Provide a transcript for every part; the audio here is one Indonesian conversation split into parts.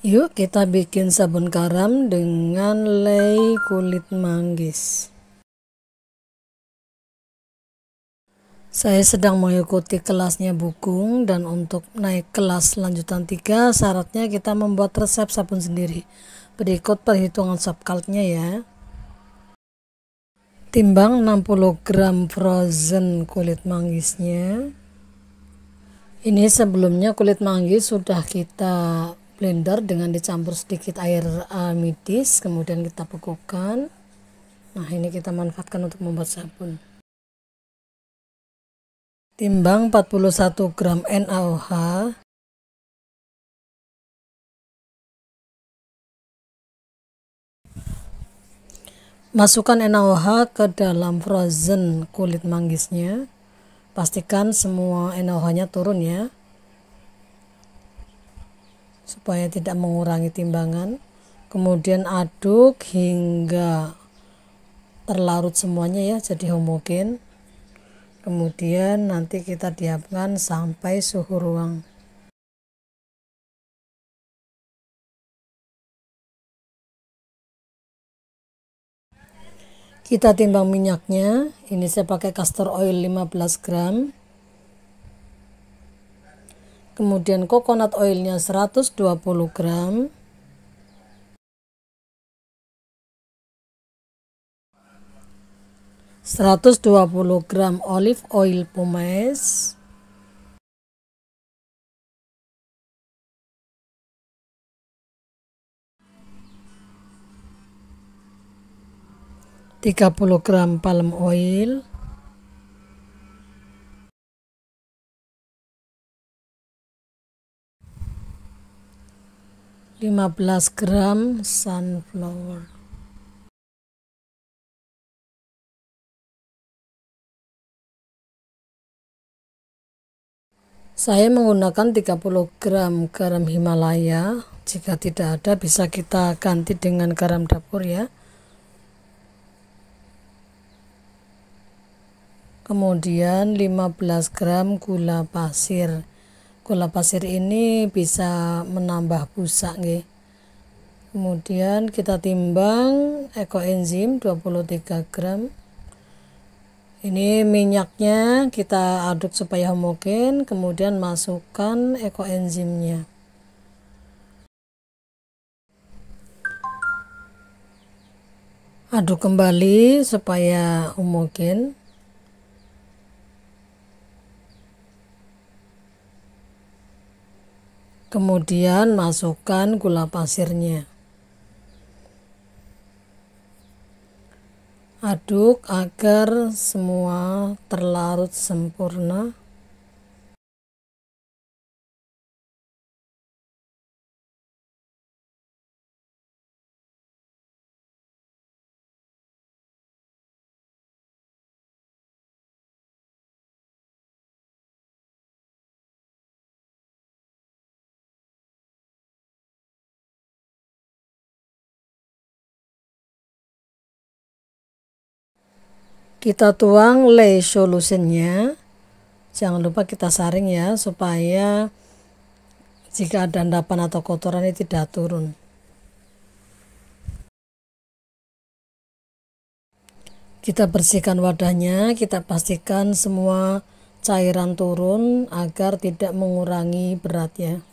Yuk kita bikin sabun karam dengan lei kulit manggis. Saya sedang mengikuti kelasnya Bukung dan untuk naik kelas lanjutan 3 syaratnya kita membuat resep sabun sendiri. Berikut perhitungan subkaltnya ya. Timbang 60 gram frozen kulit manggisnya. Ini sebelumnya kulit manggis sudah kita blender dengan dicampur sedikit air eh, midis kemudian kita bekukan nah ini kita manfaatkan untuk membuat sabun timbang 41 gram NaOH Masukkan NaOH ke dalam frozen kulit manggisnya. Pastikan semua NaOH-nya turun ya supaya tidak mengurangi timbangan kemudian aduk hingga terlarut semuanya ya jadi homogen kemudian nanti kita diamkan sampai suhu ruang kita timbang minyaknya ini saya pakai castor oil 15 gram kemudian coconut oilnya 120 gram seratus dua puluh gram olive oil pomace tiga puluh gram palm oil 15 gram sunflower Saya menggunakan 30 gram garam Himalaya. Jika tidak ada bisa kita ganti dengan garam dapur ya. Kemudian 15 gram gula pasir gula pasir ini bisa menambah busa nggih. Kemudian kita timbang ekoenzim 23 gram. Ini minyaknya kita aduk supaya homogen, kemudian masukkan ekoenzimnya. Aduk kembali supaya homogen. Kemudian masukkan gula pasirnya. Aduk agar semua terlarut sempurna. Kita tuang lay solutionnya. Jangan lupa kita saring ya supaya jika ada endapan atau kotoran ini tidak turun. Kita bersihkan wadahnya, kita pastikan semua cairan turun agar tidak mengurangi beratnya.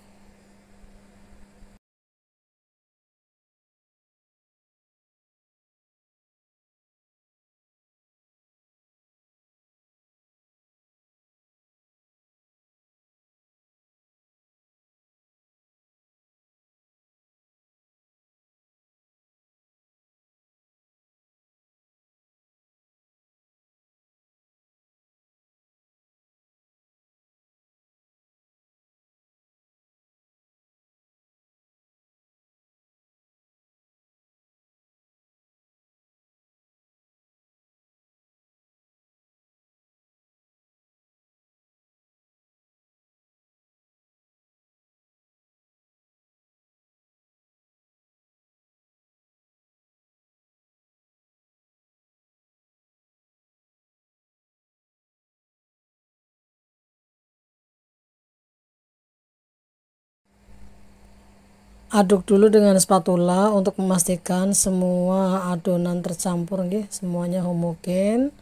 aduk dulu dengan spatula untuk memastikan semua adonan tercampur nggih, semuanya homogen.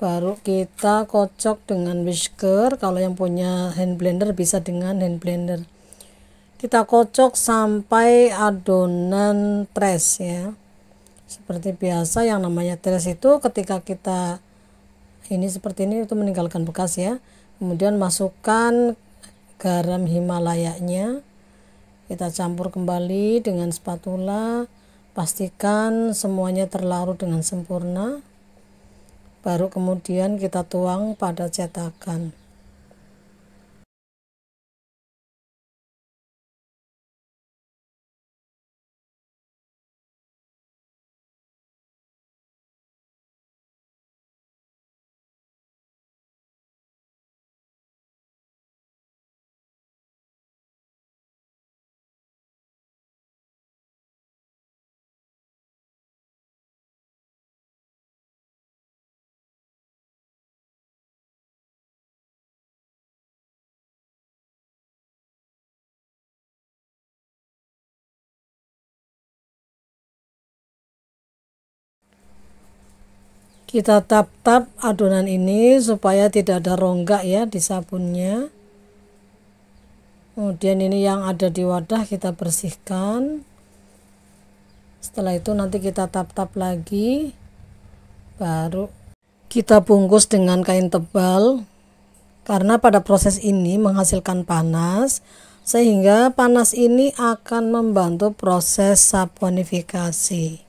Baru kita kocok dengan whisker. Kalau yang punya hand blender bisa dengan hand blender. Kita kocok sampai adonan tres ya. Seperti biasa yang namanya tres itu ketika kita ini seperti ini itu meninggalkan bekas ya. Kemudian masukkan garam Himalayanya kita campur kembali dengan spatula. Pastikan semuanya terlarut dengan sempurna. Baru kemudian kita tuang pada cetakan. kita tap-tap adonan ini supaya tidak ada rongga ya di sabunnya kemudian ini yang ada di wadah kita bersihkan setelah itu nanti kita tap-tap lagi baru kita bungkus dengan kain tebal karena pada proses ini menghasilkan panas sehingga panas ini akan membantu proses saponifikasi